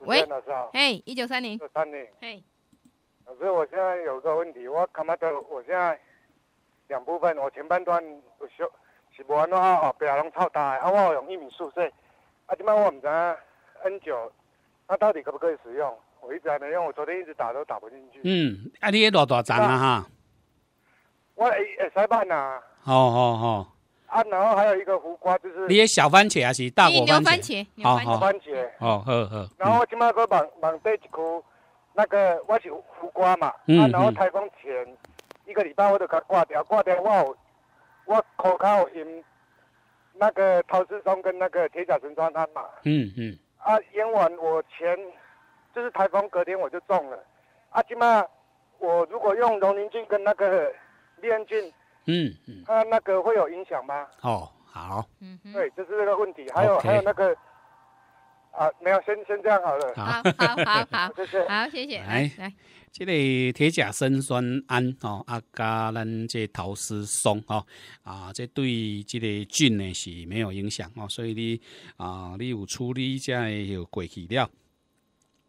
喂，老师好。嘿，一九三零。三零。嘿，老师，我现在有个问题，我看不到，我现在两部分，我前半段是是无安怎，后边拢超大，啊，我用玉米素舍。啊，今摆我唔知 N 九，啊，到底可不可以使用？我一直还没用，我昨天一直打都打不进去。嗯，啊，你一大大阵啊哈。我诶，使办呐。好好好。啊，然后还有一个胡瓜，就是你些小番茄还是大果番茄，好，番茄，哦，好，好。然后今麦个芒芒地一颗，那个我是胡瓜嘛，啊，然后台风前一个礼拜我就给挂掉，挂掉我有我可靠因那个陶志霜跟那个铁甲神装它嘛，嗯嗯。啊，因完我前就是台风隔天我就中了，啊，今麦我如果用龙鳞菌跟那个链菌。嗯，他那个会有影响吗？哦，好，嗯嗯，对，就是这个问题，还有还有那个啊，没有，先先这样好了，好，好，好，好，谢谢，来来，这个铁甲生酸胺哦，阿加咱这陶丝松哦，啊，这对这个菌呢是没有影响哦，所以你啊，你有处理这样就过去了。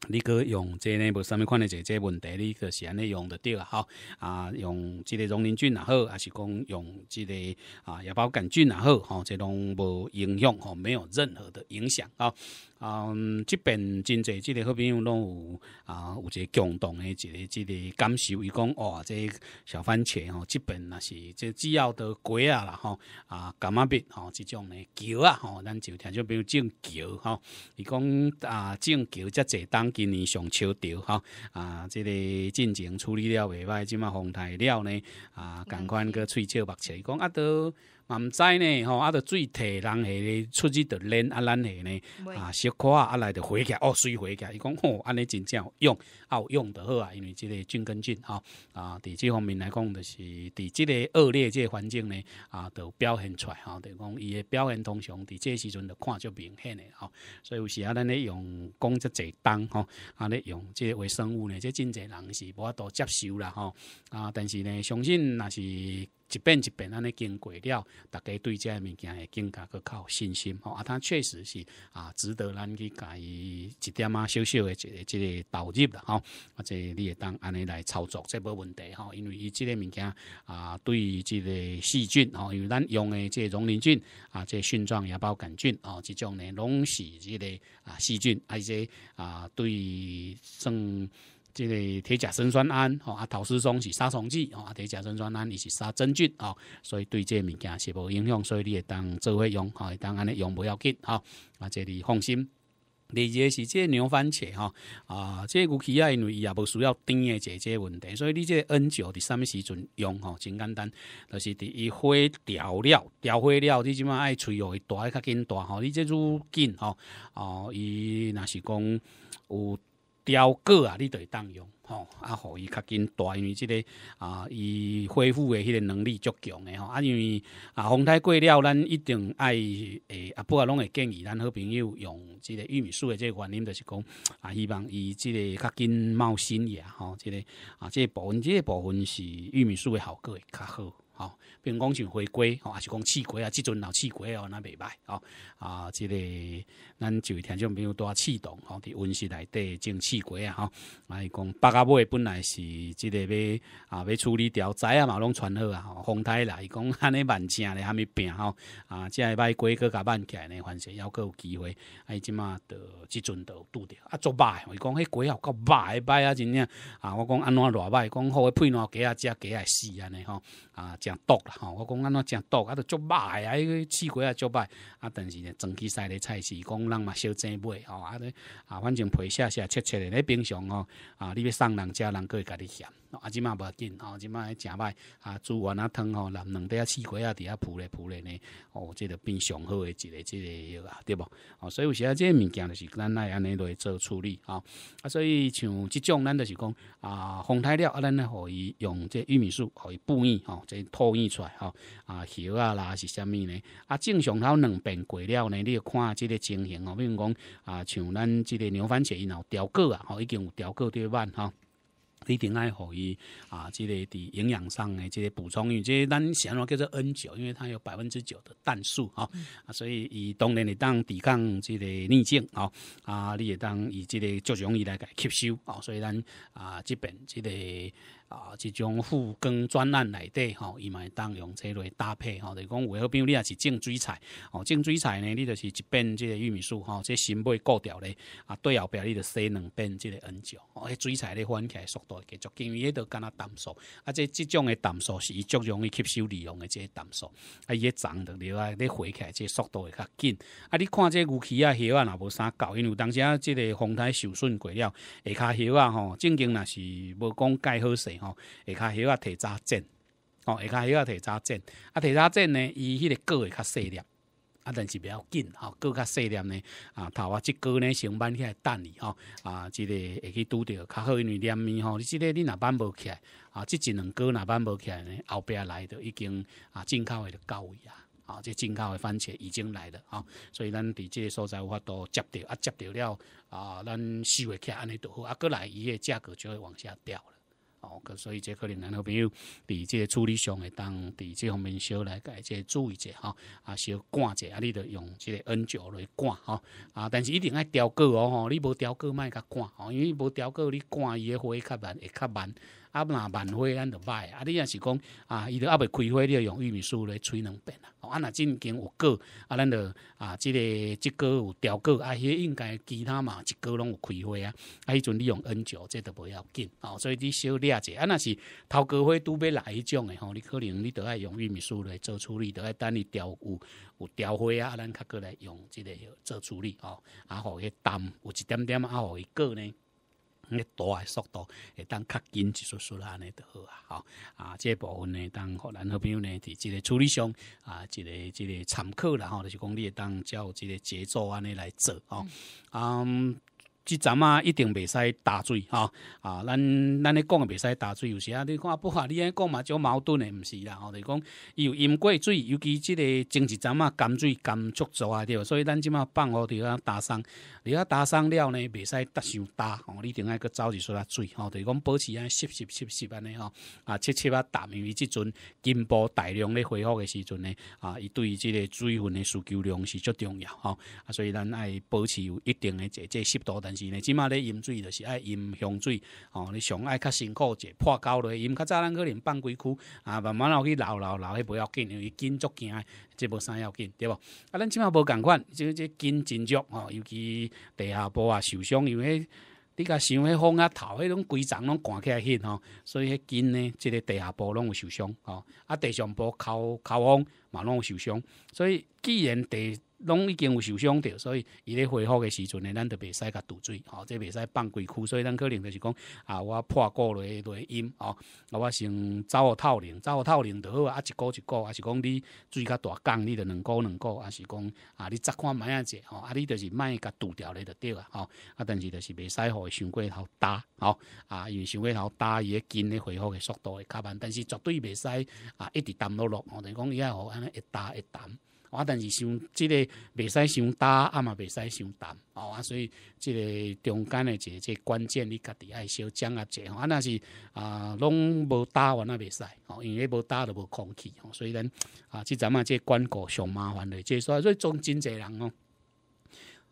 你去用这呢无啥物款的这这问题，你是安尼用就对啦吼啊，用即个溶磷菌也好，还是讲用即个啊芽孢杆菌也好，吼、即这拢无影响吼，没有任何的影响啊。嗯，即边真侪即个好朋友拢有啊，有一个共同的一个一个感受，伊讲哦，这小番茄吼，即边那是这只要果啊啦吼啊，干嘛别吼，即种的球啊吼，咱就听就比如种球吼，伊讲啊种球才济当。今年上秋钓，哈啊，这个进前处理了未歹，即嘛风台了呢，啊，赶快个催椒目切，伊讲啊都。毋知呢吼，啊，着水提人下，出去着冷啊咱下呢，啊，小可啊，啊来着回家，哦，水回家，伊讲吼，安尼真正用，啊，有用着好啊，因为即个菌根菌吼，啊，伫即方面来讲，就是伫即个恶劣即个环境呢，啊，着表现出来吼，着讲伊个表现通常伫个时阵着看足明显诶吼，所以有时啊，咱咧用讲遮济当吼，啊咧用即个微生物呢，即真济人是无法度接受啦吼，啊，但是呢，相信若是。一遍一遍，安尼经过了，大家对这物件会更加较靠、信心吼。啊，它确实是啊，值得咱去给予一点啊小小的即个即个投入啦吼。啊，即你也当安尼来操作，这无问题吼。因为伊即个物件啊，对于即个细菌吼，因为咱用的即个溶磷菌啊，即菌状芽孢杆菌哦，即种呢拢是即个啊细菌，而且啊对算。即个铁甲砷酸胺吼，啊，陶斯松是杀虫剂吼，啊，铁甲砷酸胺伊是杀真菌吼，所以对这物件是无影响，所以你会当做伙用吼，当安尼用不要紧吼，啊，即你放心。第二个是即牛番茄吼，啊，即个起啊，因为伊也无需要甜诶，即个问题，所以你即个 N 九伫啥物时阵用吼，真简单，就是伫伊火调料，调火了你即马爱吹哦，大较紧大吼，你即愈紧吼，哦，伊若是讲有。雕过啊，你就会当用吼，啊，互伊较紧大，因为即个啊，伊恢复的迄个能力足强的吼，啊，因为啊，风台过了，咱一定爱诶，阿不过拢会建议咱好朋友用即个玉米树的即个原因，就是讲啊，希望伊即个较紧茂新芽吼，即个啊，即、个部分，即个部分是玉米树的效果会较好。哦，变讲像回归，吼，还是讲饲龟啊？即阵老饲龟哦，那未歹哦，啊，即个咱就听种朋友多少饲洞，吼，伫温室内底种饲龟啊，吼，啊，伊讲八甲尾本来是即个要啊要处理调仔啊嘛，拢传好啊，吼，红太伊讲安尼万正咧，还没拼吼，啊，即下摆龟壳甲慢起来咧，反正抑搁有机会，啊，伊即马都即阵都拄着，啊，足歹，伊讲迄鸡啊够歹，歹啊，真正，啊，我讲安怎偌歹，讲好个配暖鸡啊，只鸡啊死安尼吼，啊，只。毒啦吼，我讲安怎诚毒，啊都足歹啊，迄个刺骨啊足歹，啊但是呢，装起晒的菜是讲人嘛小真买吼，啊咧啊反正批下下切切的，咧平常吼啊你要送人家人个会甲咧嫌，啊即马无要紧吼，即马诚歹啊煮完啊汤吼，两两块啊刺骨啊伫遐铺咧铺咧咧，哦，即条变上好诶，一个即个药啊，对无？哦，所以有时啊，即个物件就是咱来安尼来做处理啊，啊所以像即种咱就是讲啊风太了，啊咱可以用即玉米树可以布烟吼，即。供应出来吼，啊鱼啊啦是啥物呢？啊正常头两遍过了呢，你要看即个情形哦。比如讲啊，像咱即个牛番茄然有调过啊，吼已经有调粿对半吼。你顶爱互伊啊，即个伫营养上的即个补充，因为即咱安怎叫做 N 九，因为它有百分之九的氮素啊，啊，所以伊当然会当抵抗即个逆境啊，啊，你也当以即个容易来甲吸收啊，所以咱啊即边即个啊，即种复耕专案内底吼，伊嘛会当用这类搭配吼，就讲为何？比如你也是种水菜哦，种水菜呢，你就是一边即个玉米树吼，即新尾割掉咧，啊，对后壁你就洗两边即个 N 九哦，水菜咧翻起来熟。继续，因为喺度淡素，啊，即即种嘅淡素是伊足容易吸收利用嘅即淡素，啊，伊个长得了啊，你回起来即速度会较紧，啊，你看即牛皮啊、叶啊，那无啥够，因为当时啊，即个风台受损过了，下骹叶啊吼，正经若是无讲盖好势吼，下骹叶啊提早针，哦，下骹叶啊提早剪，啊，提早剪呢，伊迄个个会较细粒。啊，但是比较紧吼，个较细粒呢，啊，头啊，即个呢，上班起来等你吼啊，即个会去拄着较好，因为念面吼，你即个你若搬无起，来啊，即一两哥若搬无起来呢，后壁来的已经啊，进口的到位啊，啊，这进口的番茄已经来了啊，所以咱伫这所在有法都接着，啊，接着了啊，咱收诶起安尼就好，啊，过来伊的价格就会往下掉了。哦，所以这可能男后朋友，伫这处理上会当伫这方面小来改，这注意者吼，啊小赶者啊，你著用这个 N 九来赶吼，啊但是一定爱调过哦吼，你无调过卖甲赶吼，因为无调过你赶伊诶花较慢，会较慢。啊，若万花咱就卖啊！你若是讲啊，伊都啊未开花，你要用玉米须来催两遍啊。啊，若真经有果啊，咱就啊，即个即个有调果啊，迄应该其他嘛，一个拢有开花啊。啊，迄阵你用 N 九，这都不要紧哦。所以你小掠者啊，若是头个花拄要来迄种的吼。你可能你都爱用玉米须来做处理，都爱等伊调有有调花啊，咱较过来用即个做处理哦。啊，互迄淡有一点点啊，互伊果呢。你大速度，会当较紧一速速安尼就好啊！吼啊，即部分呢，当互咱好朋友呢，伫即个处理上啊，一个一个参考然后就是讲，你会当照即个节奏安尼来走啊，嗯。即阵啊，一定袂使打水，吼啊，咱咱咧讲袂使打水，有时啊，你看不话你安讲嘛，种矛盾诶，毋是啦，吼，就讲伊有饮过水，尤其即个正一阵啊，甘水甘足足啊，对所以咱即马放好伫啊，打伤，伫啊，打伤了呢，袂使搭伤打，吼，你顶爱搁走一撮啊水，吼，就讲保持安湿湿湿湿安尼吼，啊，七七啊，淡，因为即阵金步大量咧恢复诶时阵呢，啊，伊对于即个水分诶需求量是最重要，吼，所以咱爱保持有一定诶这这湿度，但是。呢，即码咧饮水就是爱饮香水，吼！你上爱较辛苦者破胶去饮较早咱可能放几窟啊，慢慢落去捞捞捞，迄不要紧，因为筋足惊，即无三要紧，对无啊，咱即码无共款，即即筋真足吼，尤其地下部啊受伤，因为你甲想迄风啊头，迄种规层拢赶起来血吼，所以迄筋呢，即个地下部拢有受伤，吼！啊，地上部敲敲风嘛拢有受伤，所以既然地拢已经有受伤着，所以伊咧恢复嘅时阵咧，咱就袂使甲堵嘴，吼，即袂使放规苦，所以咱可能就是讲，啊，我破骨落类因，吼，啊，我想走互透灵，走互透灵就好啊，一个一个，啊，是讲你水较大降，你就两股两股，啊，是讲啊，你杂看物啊者，吼，啊，你就是卖甲堵掉咧就对啊，吼，啊，但是就是袂使互伊伤过头打，吼，啊，因为伤过头大，伊嘅筋咧恢复嘅速度会较慢，但是绝对袂使啊，一直澹落落，吼，等于讲伊爱互安尼一打一澹。我但是想，即个袂使想焦啊嘛袂使想淡，哦啊，所以即个中间的这这关键，你家己爱小掌握者，吼，啊若是啊，拢无焦，完啊袂使，哦，因为无焦就无空气，哦，所以咱啊，即阵啊，这关顾上麻烦嘞，即所以所以总真济人哦。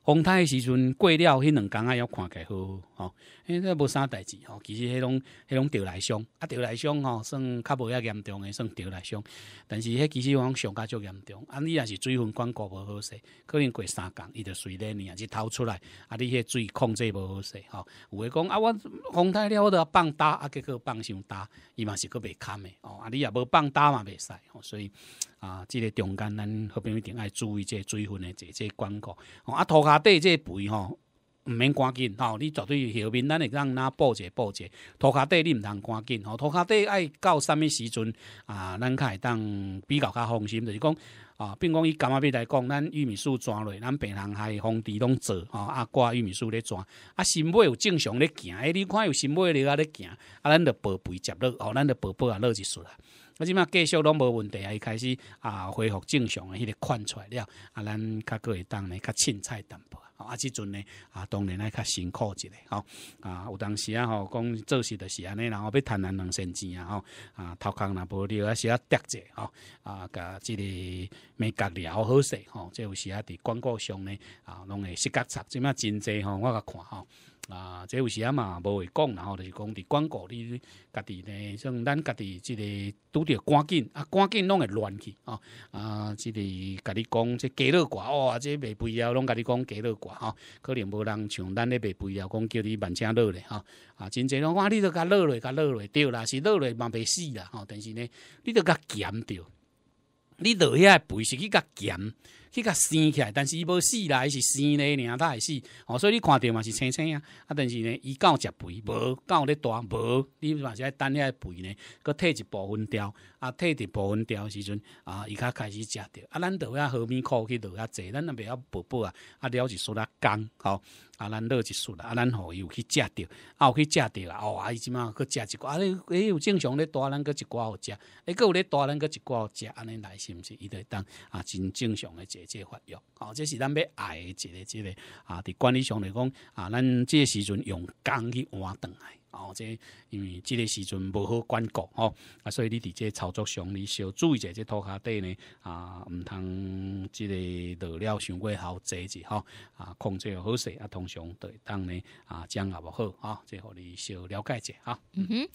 风台时阵过了迄两工啊，要看起好吼，因为这无啥代志吼。其实迄种迄种吊来伤，啊吊来伤吼算较无遐严重诶，算吊来伤。但是迄其实我上加足严重，啊你也是水分管顾无好势，可能过三工伊就水你呢，就掏出来啊。你迄水控制无好势吼，有诶讲啊我风台了我都要放焦啊，结果放伤焦伊嘛是佫袂堪诶。吼。啊你也无放焦嘛袂使吼，所以啊即个中间咱朋友一定爱注意即个水分诶，即即控。吼啊涂骹。底这肥吼，毋免赶紧吼，你绝对下面咱会让拿报者报者，涂骹底你毋通赶紧吼，涂骹底爱到啥物时阵啊，咱较会当比较较放心，就是讲啊，并讲伊感嘛要来讲，咱玉米树转来，咱平常系空地拢做吼，啊挂玉米树咧转啊，新尾有正常咧行，诶，你看有新麦咧啊咧行，啊，咱着宝贝接落哦，咱着宝宝啊落一束啊。我即嘛继续拢无问题啊！伊开始啊恢复正常诶，迄个款出来了啊，咱较过会当咧较凊彩淡薄啊，啊，即阵呢啊，当然爱较辛苦一下吼啊，有当时啊吼讲做事就是安尼，然后要趁咱两省钱啊吼啊，头壳若无璃啊是啊掉者吼啊，甲即个眉角疗好势吼，即有时啊伫广告上呢啊，拢会失格查，即嘛真济吼，我甲看吼。啊，即有时啊嘛，无会讲，然后就是讲伫广告你家己呢，像咱家己即个拄着赶紧啊，赶紧拢会乱去啊啊，即个家己讲即加乐寡，哇，即肥肥了，拢家己讲加乐寡吼，可能无人像咱咧肥肥了，讲叫你慢食落咧吼啊，真侪人哇，你都甲落落甲落落，对啦，是落落嘛袂死啦，吼，但是呢，你都甲咸着，你落遐肥是去甲咸。去甲生起来，但是伊无死来，是生咧，尔，它也死。哦。所以你看着嘛是青青啊，啊，但是呢，伊有食肥无，有咧大无，你嘛是爱等遐肥呢，佮退一部分掉，啊，退一部分掉时阵，啊，伊较开始食着。啊，咱倒遐河边靠去落遐济，咱也袂晓补补啊，啊了就疏啊干吼，啊，咱落一疏啦，啊，咱伊有去食着，啊，有去食着啦，哦，啊，伊即满佫食一寡，啊，哎，有正常咧，大人佫一寡好食，哎，佫有咧大人佫一寡好食，安尼来是毋是？伊会等，啊，真正常诶食。即发育，哦，这是咱要爱的一个即个啊。伫管理上来讲啊，咱即时阵用钢去换洞来，哦，这因为即个时阵无好管顾，哦，啊，所以你伫这操作上你小注意一下，这拖卡底呢啊，唔通即个落了伤过好坐者，哈啊，控制好些，啊，通常对当呢啊，将也无好，啊，最后你小了解者，哈。嗯哼。